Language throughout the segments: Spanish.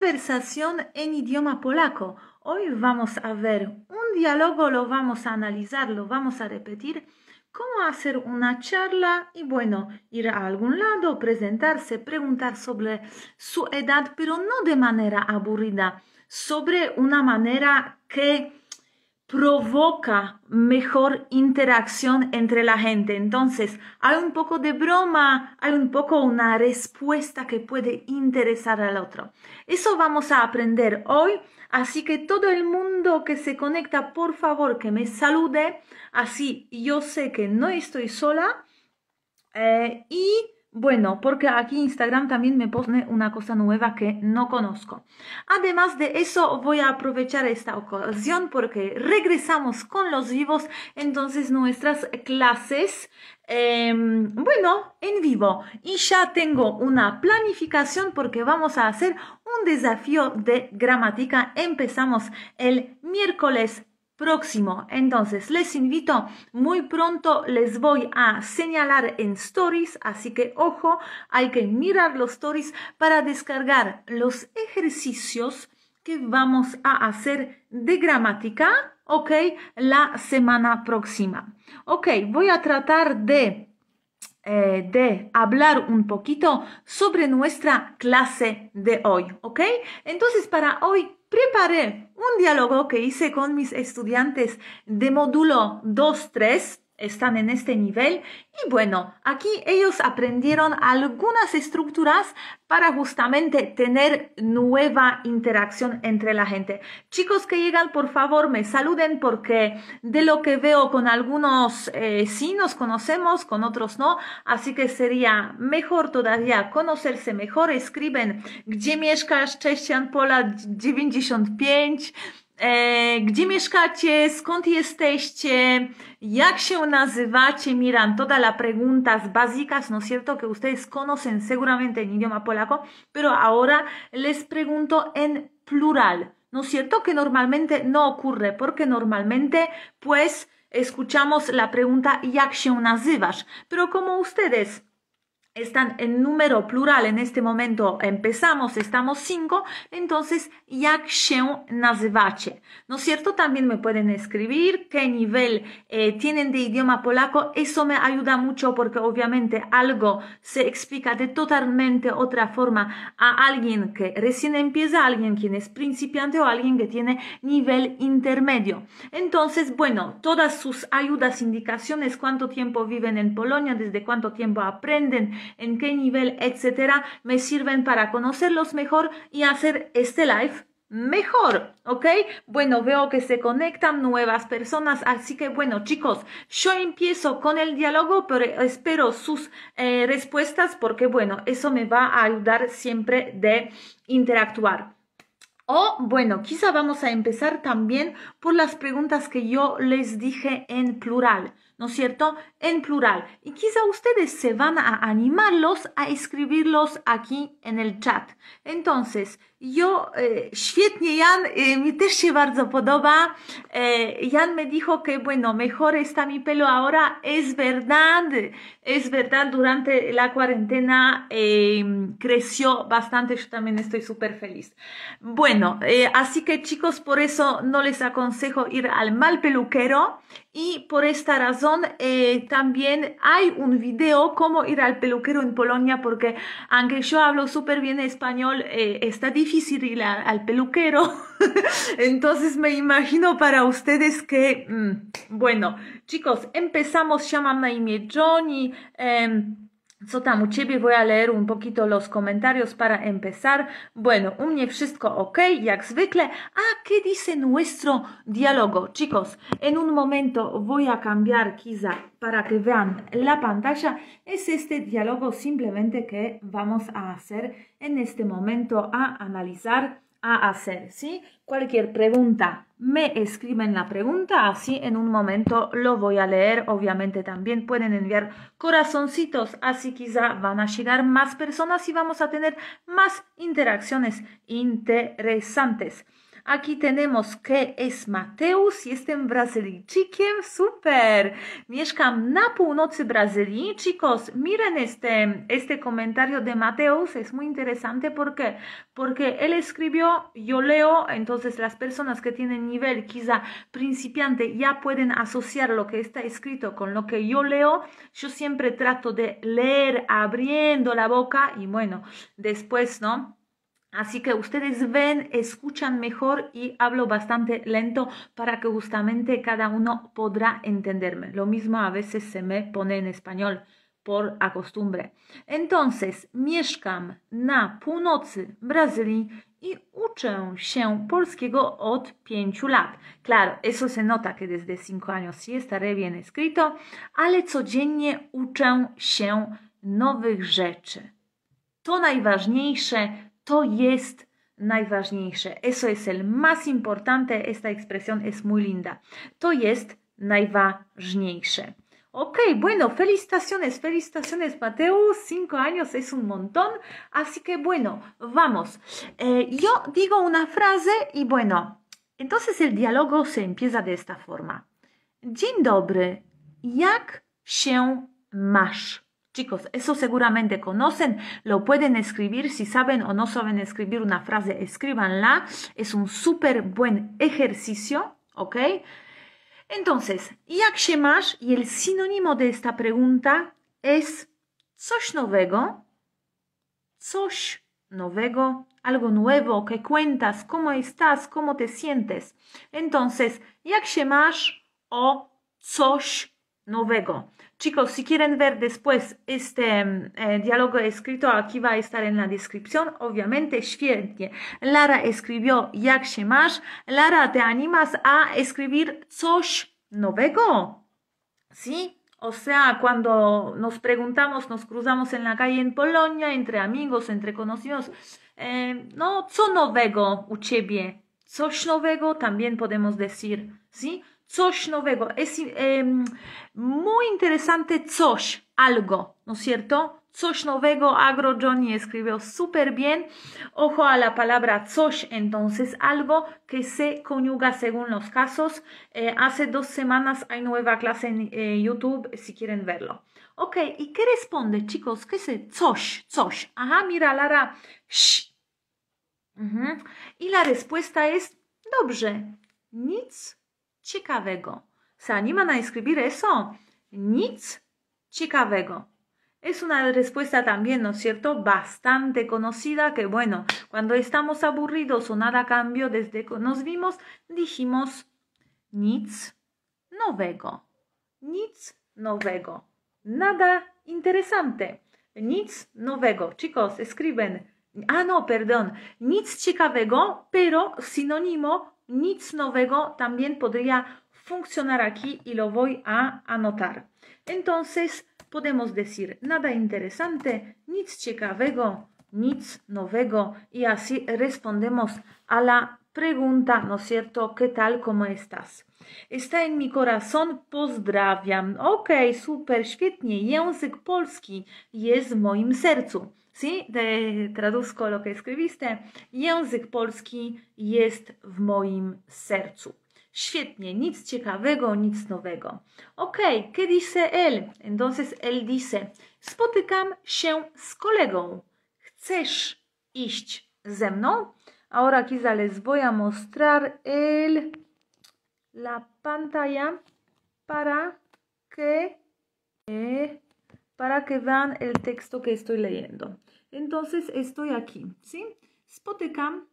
conversación en idioma polaco. Hoy vamos a ver un diálogo, lo vamos a analizar, lo vamos a repetir, cómo hacer una charla y bueno, ir a algún lado, presentarse, preguntar sobre su edad, pero no de manera aburrida, sobre una manera que provoca mejor interacción entre la gente. Entonces, hay un poco de broma, hay un poco una respuesta que puede interesar al otro. Eso vamos a aprender hoy, así que todo el mundo que se conecta, por favor, que me salude, así yo sé que no estoy sola eh, y bueno, porque aquí Instagram también me pone una cosa nueva que no conozco. Además de eso, voy a aprovechar esta ocasión porque regresamos con los vivos, entonces nuestras clases, em, bueno, en vivo. Y ya tengo una planificación porque vamos a hacer un desafío de gramática. Empezamos el miércoles próximo. Entonces, les invito, muy pronto les voy a señalar en stories, así que ojo, hay que mirar los stories para descargar los ejercicios que vamos a hacer de gramática, ¿ok? La semana próxima. Ok, voy a tratar de... Eh, de hablar un poquito sobre nuestra clase de hoy, ¿ok? Entonces, para hoy preparé un diálogo que hice con mis estudiantes de módulo 2.3 están en este nivel y bueno, aquí ellos aprendieron algunas estructuras para justamente tener nueva interacción entre la gente. Chicos que llegan, por favor, me saluden porque de lo que veo con algunos eh, sí nos conocemos, con otros no, así que sería mejor todavía conocerse mejor. Escriben, gdzie mieszkasz, Cześcian Pola 95. ¿Dónde vives? ¿De dónde gdzie mieszkacie? Skąd jesteście? Jak się nazywacie? Miran, todas las preguntas básicas, ¿no es cierto? Que ustedes conocen seguramente en idioma polaco, pero ahora les pregunto en plural, ¿no es cierto? Que normalmente no ocurre, porque normalmente, pues, escuchamos la pregunta, ¿jak się nazywasz? Pero como ustedes están en número plural en este momento empezamos, estamos cinco, entonces jak się ¿no es cierto? También me pueden escribir qué nivel eh, tienen de idioma polaco, eso me ayuda mucho porque obviamente algo se explica de totalmente otra forma a alguien que recién empieza, alguien quien es principiante o alguien que tiene nivel intermedio. Entonces, bueno, todas sus ayudas, indicaciones, cuánto tiempo viven en Polonia, desde cuánto tiempo aprenden, en qué nivel, etcétera, me sirven para conocerlos mejor y hacer este live mejor, ¿ok? Bueno, veo que se conectan nuevas personas, así que bueno, chicos, yo empiezo con el diálogo, pero espero sus eh, respuestas porque bueno, eso me va a ayudar siempre de interactuar. O bueno, quizá vamos a empezar también por las preguntas que yo les dije en plural. ¿no es cierto?, en plural. Y quizá ustedes se van a animarlos a escribirlos aquí en el chat. Entonces, yo, eh, świetnie, Jan, eh, też bardzo podoba. Eh, Jan me dijo que, bueno, mejor está mi pelo ahora. Es verdad, es verdad, durante la cuarentena em, creció bastante. Yo también estoy súper feliz. Bueno, así que chicos, por eso no les aconsejo ir al mal peluquero y por esta razón eh, también hay un video cómo ir al peluquero en Polonia, porque aunque yo hablo súper bien español, eh, está difícil ir al peluquero. Entonces me imagino para ustedes que, mm, bueno, chicos, empezamos, llama a Johnny. Em, Sota ciebie? Voy a leer un poquito los comentarios para empezar. Bueno, un mnie wszystko ok, jak zwykle. Ah, ¿qué dice nuestro diálogo? Chicos, en un momento voy a cambiar quizá para que vean la pantalla. Es este diálogo simplemente que vamos a hacer en este momento a analizar a hacer, ¿sí? Cualquier pregunta, me escriben la pregunta, así en un momento lo voy a leer. Obviamente también pueden enviar corazoncitos, así quizá van a llegar más personas y vamos a tener más interacciones interesantes. Aquí tenemos que es Mateus, y en Brazylijczykiem, super. Mieszkam na północy Brazylii. Chicos, miren este, este comentario de Mateus, es muy interesante porque, porque él escribió, yo leo, entonces las personas que tienen nivel quizá principiante ya pueden asociar lo que está escrito con lo que yo leo. Yo siempre trato de leer abriendo la boca y bueno, después, ¿no? Así que ustedes ven, escuchan mejor y hablo bastante lento para que justamente cada uno podrá entenderme. Lo mismo a veces se me pone en español por acostumbre. Entonces, mieszkam na północy Brazylii i uczę się polskiego od pięciu lat. Claro, eso se nota que desde cinco años sí estaré bien escrito, ale codziennie uczę się nowych rzeczy. To najważniejsze, To jest Eso es el más importante. Esta expresión es muy linda. To jest najważniejsze. Ok, bueno, felicitaciones, felicitaciones pateu cinco años es un montón, así que bueno, vamos. Eh, yo digo una frase y bueno, entonces el diálogo se empieza de esta forma. Dzień dobry, jak się masz? Chicos, eso seguramente conocen, lo pueden escribir, si saben o no saben escribir una frase, escríbanla, es un súper buen ejercicio, ¿ok? Entonces, jak się Y el sinónimo de esta pregunta es coś nowego, coś nowego, algo nuevo que cuentas, cómo estás, cómo te sientes. Entonces, jak się o coś Novego. Chicos, si quieren ver después este em, eh, diálogo escrito, aquí va a estar en la descripción. Obviamente, świetnie. Lara escribió jak się masz. Lara, ¿te animas a escribir coś nowego? ¿Sí? O sea, cuando nos preguntamos, nos cruzamos en la calle en Polonia, entre amigos, entre conocidos, eh, no, co nowego u ciebie? Coś nowego también podemos decir, ¿sí? Coś nowego. Es em, muy interesante coś, algo, ¿no es cierto? Coś novego, Agro Johnny escribió súper bien. Ojo a la palabra coś, entonces algo que se conyuga según los casos. Eh, hace dos semanas hay nueva clase en eh, YouTube si quieren verlo. Ok, ¿y qué responde, chicos? ¿Qué es Coś, coś. Ajá, mira, Lara. Y la respuesta es, dobrze, nic ¿Se ¿se a a escribir eso. Nic chicavego. Es una respuesta también, ¿no es cierto?, bastante conocida que, bueno, cuando estamos aburridos o nada cambió desde que nos vimos, dijimos nic novego. Nic novego. Nada interesante. Nic novego Chicos, escriben. Ah, no, perdón. Nic chicavego. pero sinónimo Nic novego, también podría funcionar aquí y lo voy a anotar. Entonces podemos decir nada interesante, nic ciekawego, nic nowego y así respondemos a la pregunta, ¿no es cierto? ¿Qué tal? como estás? Está en mi corazón, pozdrawiam. Ok, super, świetnie. Język polski jest w moim sercu. Sí, te traduzco lo que escribiste. Język polski jest w moim sercu. Świetnie, nic ciekawego, nic nowego. Ok, ¿qué dice él? Entonces él dice: Spotykam się z kolegą. Chcesz iść ze mną? Ahora aquí les voy a mostrar el, la pantalla para que, eh, para que vean el texto que estoy leyendo. Entonces estoy aquí, ¿sí? Spotykam,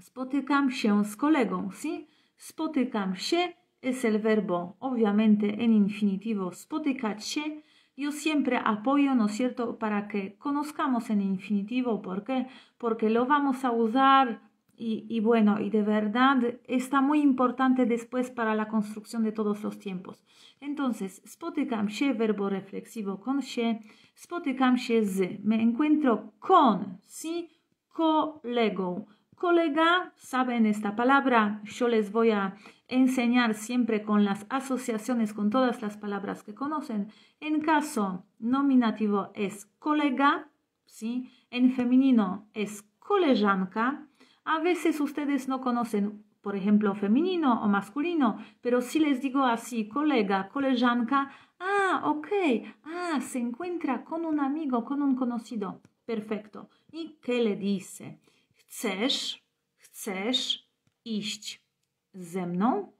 spotykam się z kolegą, ¿sí? Spotykam się es el verbo, obviamente, en infinitivo, spotykać się. Yo siempre apoyo, ¿no es cierto?, para que conozcamos en infinitivo. ¿Por qué? Porque lo vamos a usar y, bueno, y de verdad está muy importante después para la construcción de todos los tiempos. Entonces, spotykam się, verbo reflexivo con się, spotykam się z, me encuentro con, sí, colego Colega, saben esta palabra, yo les voy a enseñar siempre con las asociaciones, con todas las palabras que conocen. En caso nominativo es colega, ¿sí? en femenino es koleżanka, a veces ustedes no conocen, por ejemplo, femenino o masculino, pero si les digo así, colega, colegianca, ah, ok, ah, se encuentra con un amigo, con un conocido. Perfecto. ¿Y qué le dice? ¿Chcesz, chcesz iść ze mną?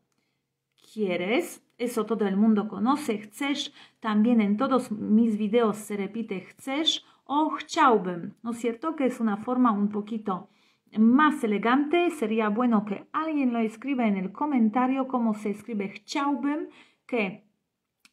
¿Quieres? Eso todo el mundo conoce. Chcesz. También en todos mis videos se repite chcesz o chciałbym. ¿No es cierto? Que es una forma un poquito más elegante, sería bueno que alguien lo escriba en el comentario como se escribe. Chciałbym que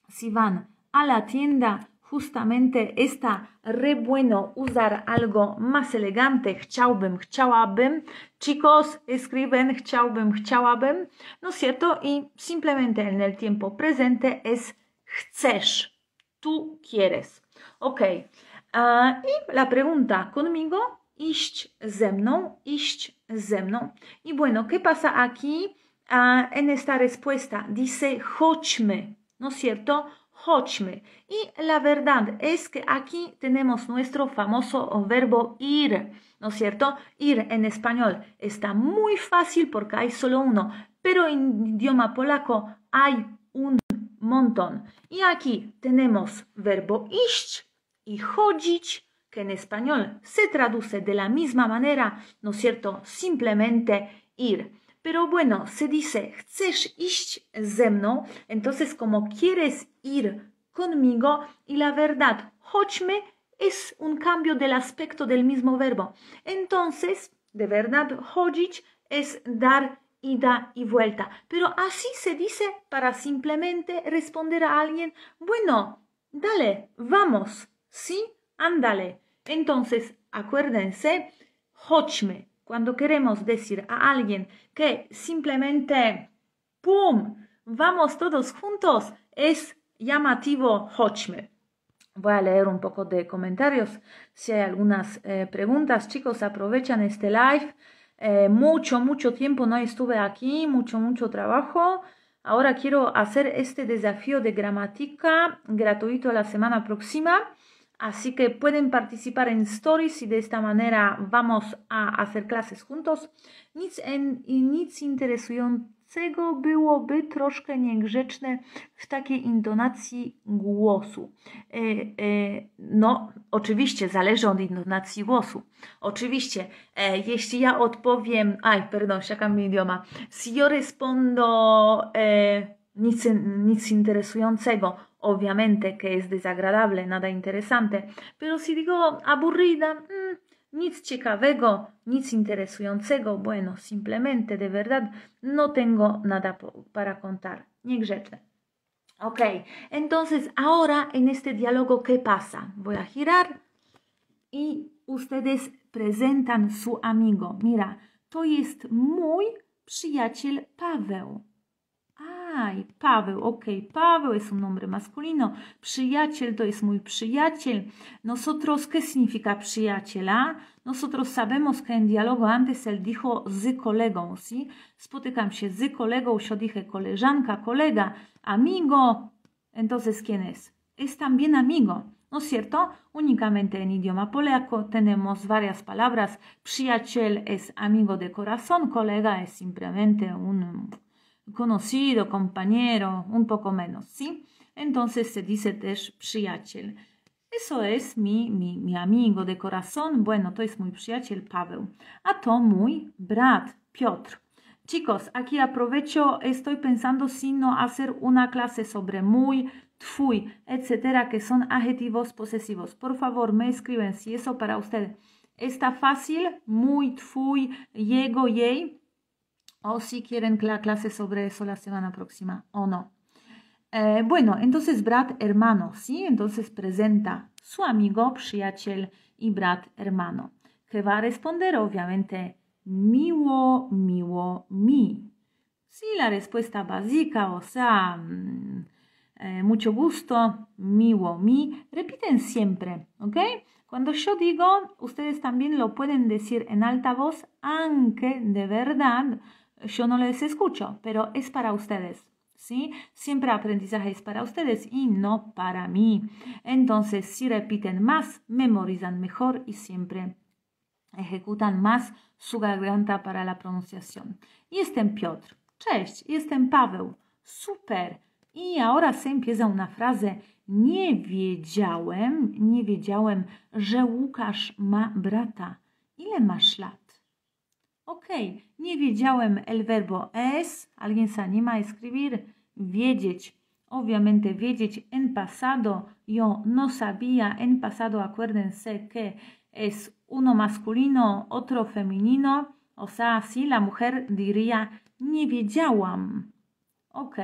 si van a la tienda, justamente está re bueno usar algo más elegante. Chciałbym, chciałabym. Chicos, escriben chciałbym, chciałabym. ¿No es cierto? Y simplemente en el tiempo presente es chcesz. Tú quieres. Ok. Ah, y la pregunta conmigo iść ze mną, iść ze Y bueno, ¿qué pasa aquí ah, en esta respuesta? Dice HOCHME, ¿no es cierto? Chodźmy. Y la verdad es que aquí tenemos nuestro famoso verbo ir, ¿no es cierto? Ir en español está muy fácil porque hay solo uno, pero en idioma polaco hay un montón. Y aquí tenemos verbo iść y chodzić que en español se traduce de la misma manera, ¿no es cierto? Simplemente ir. Pero bueno, se dice entonces como quieres ir conmigo y la verdad, chodźmy es un cambio del aspecto del mismo verbo. Entonces, de verdad, chodzić es dar ida y vuelta. Pero así se dice para simplemente responder a alguien, bueno, dale, vamos, sí, ándale. Entonces, acuérdense, hochme, cuando queremos decir a alguien que simplemente, ¡pum!, vamos todos juntos, es llamativo hochme. Voy a leer un poco de comentarios. Si hay algunas eh, preguntas, chicos, aprovechan este live. Eh, mucho, mucho tiempo no estuve aquí, mucho, mucho trabajo. Ahora quiero hacer este desafío de gramática gratuito la semana próxima. Así que pueden participar en stories y de esta manera vamos a hacer clases juntos. Nic, en, y nic interesującego byłoby troszkę niegrzeczne w takiej intonacji głosu. E, e, no, oczywiście zależy od intonacji głosu. Oczywiście, e, jeśli ja odpowiem, Aj, perdón, ya cambié idioma. Si yo respondo e, nic, nic interesującego obviamente que es desagradable, nada interesante, pero si digo aburrida, mmm, nic ciekawego, nic interesującego, bueno, simplemente de verdad no tengo nada para contar, niegrzeczne. Ok, entonces ahora en este diálogo, ¿qué pasa? Voy a girar y ustedes presentan su amigo. Mira, to jest mój przyjaciel Paweł. Ay, Paweł, ok, Paweł es un nombre masculino. Przyjaciel to es mój przyjaciel. Nosotros, ¿qué significa przyjaciela? Nosotros sabemos que en diálogo antes él dijo z kolegą, ¿sí? Spotykam się z kolegą, yo dije koleżanka, colega, amigo. Entonces, ¿quién es? Es también amigo. ¿no es cierto? Únicamente en idioma polaco tenemos varias palabras. Przyjaciel es amigo de corazón, colega es simplemente un conocido, compañero, un poco menos, ¿sí? Entonces se dice też przyjaciel. Eso es mi, mi, mi amigo de corazón. Bueno, to es mój przyjaciel Pavel. A to mój brat Piotr. Chicos, aquí aprovecho, estoy pensando si no hacer una clase sobre muy, tfui, etcétera, que son adjetivos posesivos. Por favor, me escriben si eso para usted está fácil, muy, tfui, jego, jej o si quieren la clase sobre eso la semana próxima o no. Eh, bueno, entonces Brad hermano, ¿sí? Entonces presenta su amigo, przyjaciel y brat hermano, que va a responder obviamente mi, wo, mi. Sí, la respuesta básica, o sea, mm, eh, mucho gusto, miwo, mi. Repiten siempre, ¿ok? Cuando yo digo, ustedes también lo pueden decir en alta voz, aunque de verdad yo no les escucho, pero es para ustedes. ¿Sí? Siempre aprendizaje es para ustedes y no para mí. Entonces, si repiten más, memorizan mejor y siempre ejecutan más su garganta para la pronunciación. Jestem y Piotr. Cześć, jestem Paweł. Super. I ahora se empieza una frase. Nie wiedziałem, nie wiedziałem, że Łukasz ma brata. Ile masz lat? Ok, nie wiedziałem el verbo es, alguien se anima a escribir, wiedzieć. Obviamente wiedzieć en pasado, yo no sabía en pasado, acuérdense que es uno masculino, otro femenino, o sea, si la mujer diría nie wiedziałam. Ok,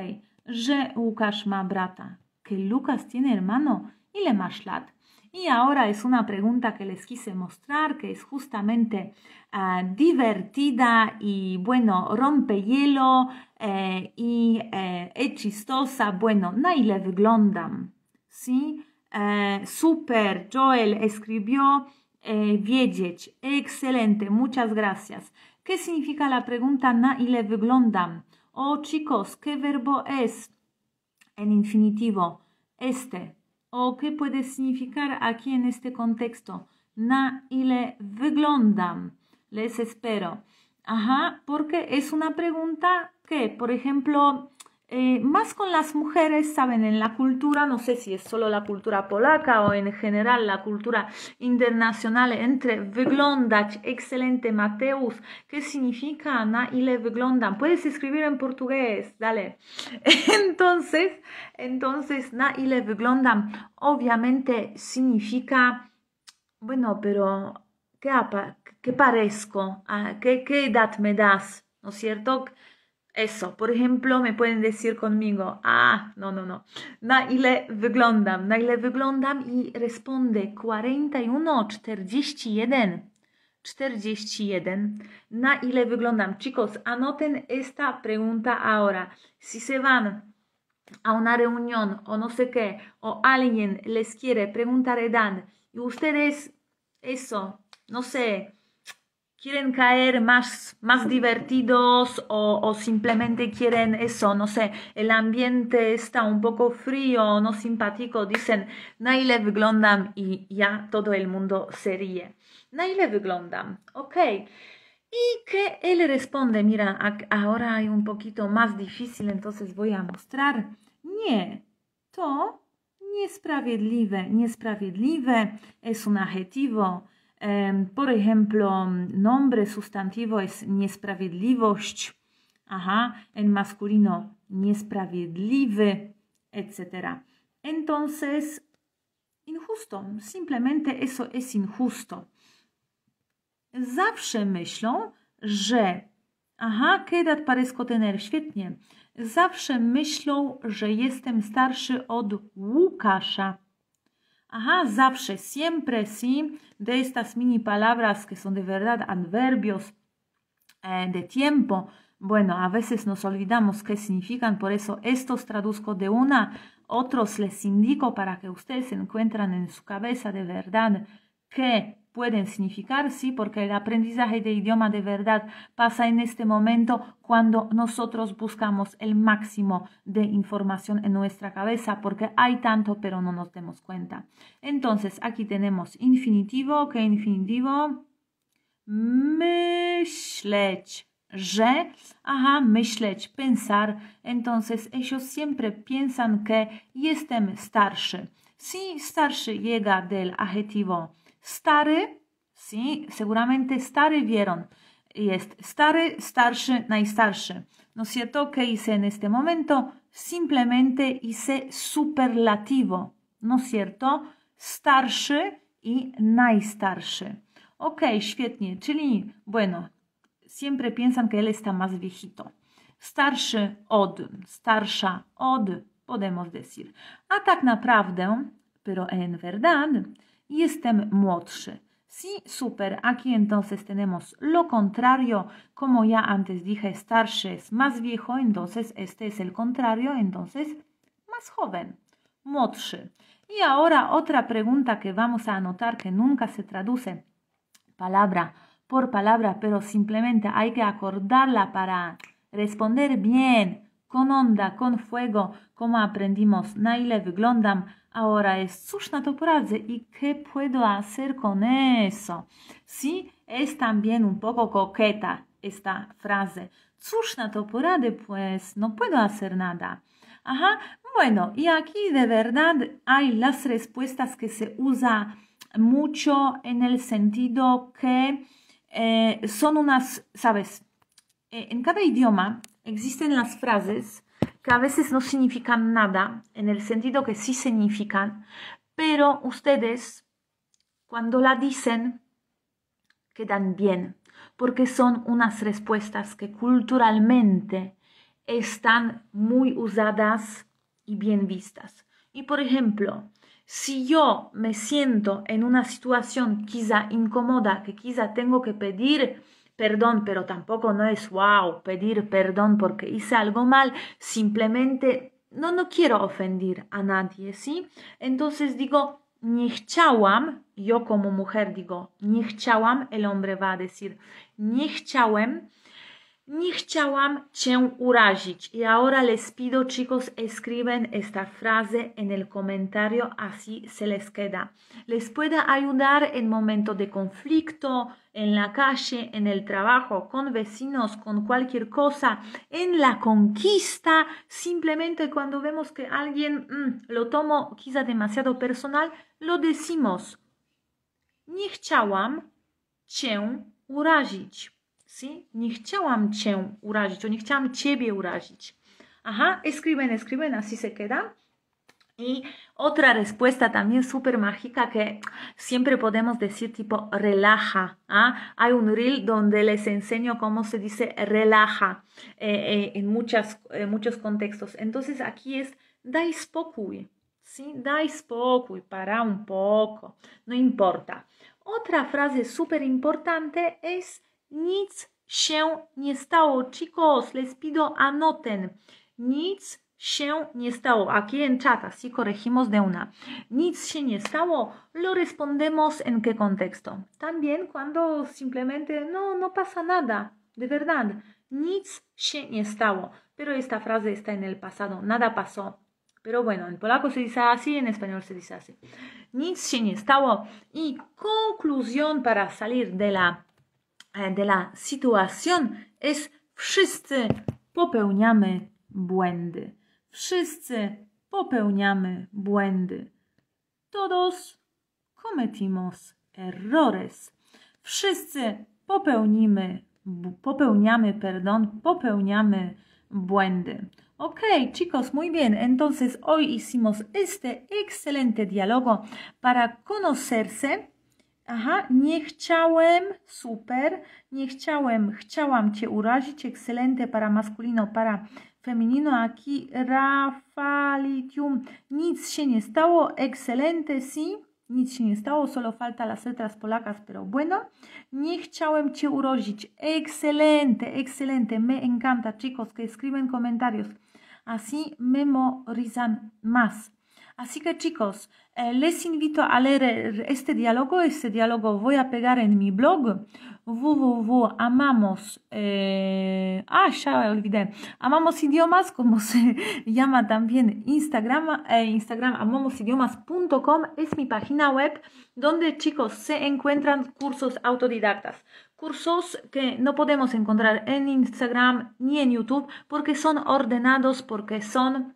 że Łukasz ma brata. Que Lucas tiene hermano. Ile masz lat? Y ahora es una pregunta que les quise mostrar, que es justamente ah, divertida y bueno, rompe hielo eh, eh chistosa. Bueno, na ¿Sí? Eh, super, Joel escribió eh, Excelente, muchas gracias. ¿Qué significa la pregunta na Oh, chicos, ¿qué verbo es? En infinitivo, este, o qué puede significar aquí en este contexto. Na ile wyglądam. Les espero. Ajá, porque es una pregunta que, por ejemplo, eh, más con las mujeres, saben, en la cultura, no sé si es solo la cultura polaca o en general la cultura internacional, entre wyglądać, excelente, Mateus, ¿qué significa? Na ile wyglądam? Puedes escribir en portugués, dale. Entonces, entonces, na ile wyglądam, obviamente significa, bueno, pero, ¿qué, qué parezco? Ah, ¿Qué, ¿Qué edad me das? ¿No es cierto? Eso, por ejemplo, me pueden decir conmigo, ah, no, no, no, na ile wyglądam, na ile wyglądam i respondę 41, 41, 41, na ile wyglądam. Chicos, anoten esta pregunta ahora. Si se van a una reunión o no sé qué, o alguien les quiere preguntar, dan, y ustedes, eso, no sé, quieren caer más, más divertidos o, o, simplemente quieren eso, no sé, el ambiente está un poco frío, no simpático, dicen, Naile wyglądam ya todo el mundo se ríe. Na wyglądam, ok. Y que él responde, mira, ahora hay un poquito más difícil, entonces voy a mostrar. Nie, to niesprawiedliwe, niesprawiedliwe es un adjetivo. Por ejemplo, nombre, sustantivo es niesprawiedliwość, ajá, en masculino niesprawiedliwy, etc. Entonces, injusto, simplemente eso es injusto. Zawsze myślą, że aha, quedad parezco tener, świetnie. Zawsze myślą, że jestem starszy od Łukasza. Ajá, zawsze, siempre, sí, de estas mini palabras que son de verdad adverbios eh, de tiempo. Bueno, a veces nos olvidamos qué significan, por eso estos traduzco de una, otros les indico para que ustedes encuentren en su cabeza de verdad qué pueden significar, sí, porque el aprendizaje de idioma de verdad pasa en este momento cuando nosotros buscamos el máximo de información en nuestra cabeza, porque hay tanto pero no nos demos cuenta. Entonces, aquí tenemos infinitivo, que infinitivo, myśleć, że, ajá, myśleć, pensar. Entonces, ellos siempre piensan que jestem starszy. Si starszy llega del adjetivo Stary, sí, seguramente stary vieron. jest. stary, starszy, najstarszy. ¿No cierto? ¿Qué hice en este momento? Simplemente hice superlativo. ¿No cierto? Starszy i najstarszy. Ok, świetnie. Czyli, bueno, siempre piensan que él está más viejito. Starszy od, starsza od, podemos decir. A tak naprawdę, pero en verdad, y Sí, super. Aquí entonces tenemos lo contrario. Como ya antes dije, starches es más viejo, entonces este es el contrario, entonces más joven, młodszy. Y ahora otra pregunta que vamos a anotar que nunca se traduce palabra por palabra, pero simplemente hay que acordarla para responder bien con onda, con fuego, como aprendimos, naile ahora es, cóż y qué puedo hacer con eso. Sí, es también un poco coqueta esta frase. Cóż pues no puedo hacer nada. Ajá, bueno, y aquí de verdad hay las respuestas que se usa mucho en el sentido que eh, son unas, sabes, eh, en cada idioma Existen las frases que a veces no significan nada, en el sentido que sí significan, pero ustedes cuando la dicen quedan bien, porque son unas respuestas que culturalmente están muy usadas y bien vistas. Y por ejemplo, si yo me siento en una situación quizá incómoda, que quizá tengo que pedir perdón, pero tampoco no es wow pedir perdón porque hice algo mal, simplemente no, no quiero ofender a nadie, ¿sí? Entonces digo, ni chciałam, yo como mujer digo, ni chciałam, el hombre va a decir, chciałam cię Y ahora les pido, chicos, escriben esta frase en el comentario, así se les queda. Les puede ayudar en momentos de conflicto, en la calle, en el trabajo, con vecinos, con cualquier cosa, en la conquista. Simplemente cuando vemos que alguien mm, lo tomo quizá demasiado personal, lo decimos. Nie chciałam cię ¿sí? Nie chciałam cię urazić o nie chciałam ciebie urazić. Ajá, escriben, escriben, así se queda. Y otra respuesta también súper mágica que siempre podemos decir tipo relaja. ¿ah? Hay un reel donde les enseño cómo se dice relaja eh, eh en muchas, muchos contextos. Entonces aquí es dais poco, ¿sí? dais y para un poco, no importa. Otra frase súper importante es Nic się nie stało. Chicos, les pido anoten. Nic się nie stało. Aquí en chat, así corregimos de una. Nic się nie stało, lo respondemos en qué contexto. También cuando simplemente no, no pasa nada, de verdad. Nic się nie stało. Pero esta frase está en el pasado, nada pasó. Pero bueno, en polaco se dice así, en español se dice así. Nic się nie stało. Y conclusión para salir de la de la situación es, wszyscy popełniamy błędy. Wszyscy popełniamy błędy. Todos cometimos errores. Wszyscy popełnimy, popełniamy, perdón, popełniamy błędy. Ok, chicos, muy bien. Entonces hoy hicimos este excelente diálogo para conocerse Aha, nie chciałem, super, nie chciałem, chciałam Cię urazić, excelente para masculino, para feminino, aquí rafalitium, nic się nie stało, excelente, sí, nic się nie stało, solo falta las letras polacas, pero bueno, nie chciałem Cię urazić, excelente, excelente, me encanta, chicos, que escriben comentarios, así memorizan más. Así que chicos, eh, les invito a leer este diálogo. Este diálogo voy a pegar en mi blog www.amamos. Eh, ah, ya olvidé. Amamos idiomas, como se llama también Instagram. Eh, Instagram amamosidiomas.com es mi página web donde chicos se encuentran cursos autodidactas cursos que no podemos encontrar en Instagram ni en YouTube porque son ordenados, porque son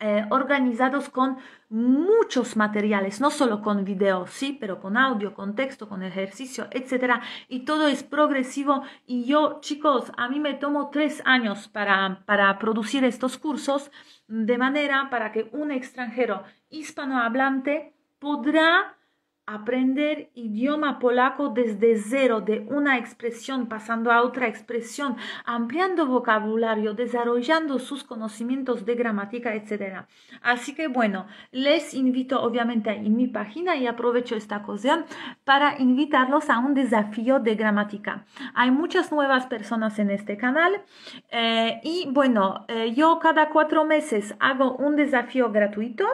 eh, organizados con muchos materiales, no solo con video, sí, pero con audio, con texto, con ejercicio, etc. Y todo es progresivo. Y yo, chicos, a mí me tomo tres años para, para producir estos cursos, de manera para que un extranjero hispanohablante podrá aprender idioma polaco desde cero, de una expresión pasando a otra expresión, ampliando vocabulario, desarrollando sus conocimientos de gramática, etc. Así que bueno, les invito obviamente en mi página y aprovecho esta ocasión para invitarlos a un desafío de gramática. Hay muchas nuevas personas en este canal eh, y bueno, eh, yo cada cuatro meses hago un desafío gratuito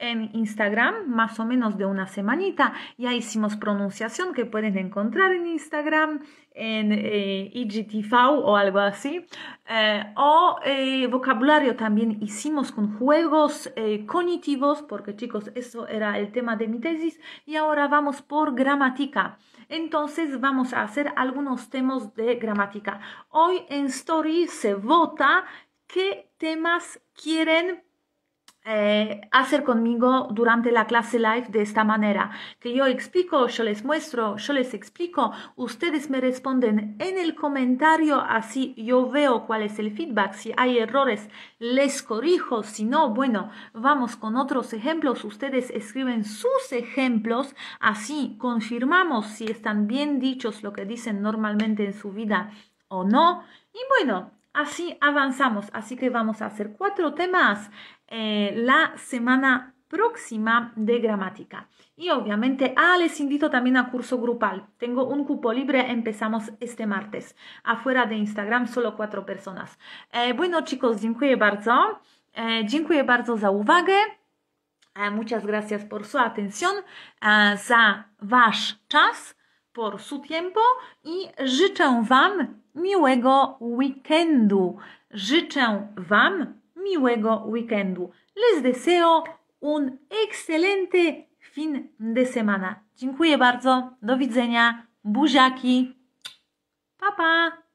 en Instagram más o menos de una semanita. Ya hicimos pronunciación que pueden encontrar en Instagram, en eh, IGTV o algo así. Eh, o eh, vocabulario también hicimos con juegos cognitivos, porque chicos, eso era el tema de mi tesis. Y ahora vamos por gramática. Entonces vamos a hacer algunos temas de gramática. Hoy en Story se vota qué temas quieren eh, hacer conmigo durante la clase live de esta manera, que yo explico, yo les muestro, yo les explico, ustedes me responden en el comentario, así yo veo cuál es el feedback, si hay errores les corrijo, si no, bueno, vamos con otros ejemplos, ustedes escriben sus ejemplos, así confirmamos si están bien dichos lo que dicen normalmente en su vida o no, y bueno, Así avanzamos, así que vamos a hacer cuatro temas eh, la semana próxima de gramática. Y obviamente, ah, les invito también a curso grupal. Tengo un cupo libre, empezamos este martes. Afuera de Instagram, solo cuatro personas. Eh, bueno, chicos, dziękuję bardzo. Eh, dziękuję bardzo za muchas gracias por su atención, za wasz czas. por su tiempo i życzę Wam miłego weekendu. Życzę Wam miłego weekendu. Les deseo un excelente fin de semana. Dziękuję bardzo. Do widzenia. Buziaki. Pa, pa.